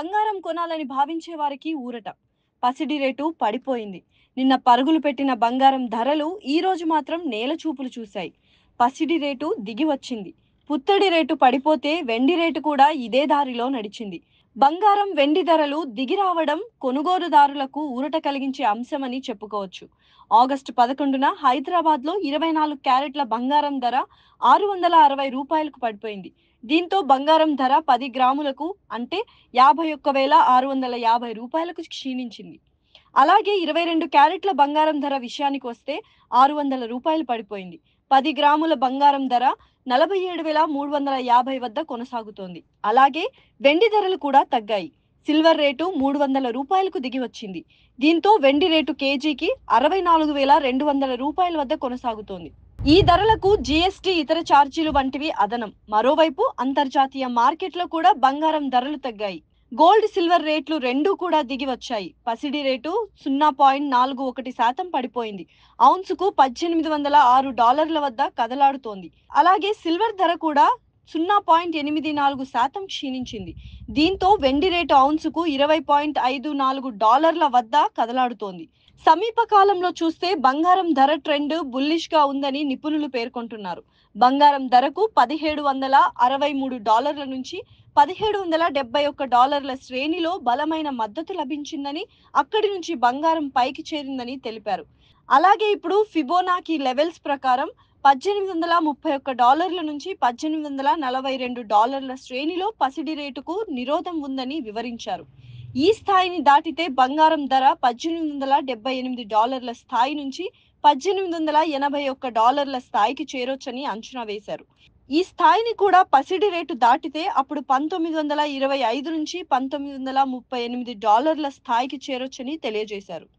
బంగారం కొనాలని భావించే వారికి ఊరట పసిడి రేటు పడిపోయింది నిన్న పరుగులు పెట్టిన బంగారం ధరలు ఈరోజు మాత్రం నేల చూపులు చూశాయి పసిడి రేటు దిగి వచ్చింది పుత్తడి రేటు పడిపోతే వెండి రేటు కూడా ఇదే దారిలో నడిచింది బంగారం వెండి ధరలు దిగిరావడం కొనుగోలుదారులకు ఊరట కలిగించే అంశమని చెప్పుకోవచ్చు ఆగస్టు పదకొండున హైదరాబాద్లో ఇరవై నాలుగు క్యారెట్ల బంగారం ధర ఆరు వందల అరవై రూపాయలకు పడిపోయింది దీంతో బంగారం ధర పది గ్రాములకు అంటే యాభై ఒక్క వేల ఆరు వందల యాభై రూపాయలకు క్షీణించింది అలాగే ఇరవై రెండు క్యారెట్ల బంగారం ధర విషయానికి వస్తే ఆరు వందల రూపాయలు పడిపోయింది పది గ్రాముల బంగారం ధర నలభై ఏడు వేల మూడు వందల యాభై వద్ద కొనసాగుతోంది అలాగే వెండి ధరలు కూడా తగ్గాయి సిల్వర్ రేటు మూడు వందల రూపాయలకు దిగి వచ్చింది దీంతో వెండి రేటు కేజీకి అరవై నాలుగు వేల రెండు వందల రూపాయల వద్ద కొనసాగుతోంది ఈ ధరలకు జీఎస్టీ ఇతర ఛార్జీలు వంటివి అదనం మరోవైపు అంతర్జాతీయ మార్కెట్లో కూడా బంగారం ధరలు తగ్గాయి గోల్డ్ సిల్వర్ రేట్లు రెండూ కూడా దిగి వచ్చాయి పసిడి రేటు సున్నా పాయింట్ నాలుగు ఒకటి శాతం పడిపోయింది ఔన్సుకు పద్దెనిమిది వందల ఆరు డాలర్ల వద్ద కదలాడుతోంది అలాగే సిల్వర్ ధర కూడా సున్నా పాయింట్ ఎనిమిది నాలుగు శాతం క్షీణించింది దీంతో వెండి రేటు ఔన్సుకు ఇరవై పాయింట్ ఐదు నాలుగు డాలర్ల వద్ద కదలాడుతోంది సమీప కాలంలో చూస్తే బంగారం ధర ట్రెండ్ బుల్లిష్గా ఉందని నిపుణులు పేర్కొంటున్నారు బంగారం ధరకు పదిహేడు వందల అరవై మూడు డాలర్ల నుంచి పదిహేడు వందల డెబ్బై ఒక్క డాలర్ల శ్రేణిలో బలమైన మద్దతు లభించిందని అక్కడి నుంచి బంగారం పైకి చేరిందని తెలిపారు అలాగే ఇప్పుడు ఫిబోనాకి లెవెల్స్ ప్రకారం పద్దెనిమిది వందల ముప్పై ఒక్క డాలర్ల నుంచి పద్దెనిమిది వందల నలభై రెండు డాలర్ల శ్రేణిలో పసిడి రేటుకు నిరోధం ఉందని వివరించారు ఈ స్థాయిని దాటితే బంగారం ధర పద్దెనిమిది వందల డెబ్బై ఎనిమిది డాలర్ల స్థాయి నుంచి పద్దెనిమిది వందల ఎనభై ఒక్క డాలర్ల స్థాయికి చేరొచ్చని అంచనా వేశారు ఈ స్థాయిని కూడా పసిడి రేటు దాటితే అప్పుడు పంతొమ్మిది వందల ఇరవై ఐదు నుంచి పంతొమ్మిది వందల ముప్పై ఎనిమిది డాలర్ల స్థాయికి చేరొచ్చని తెలియజేశారు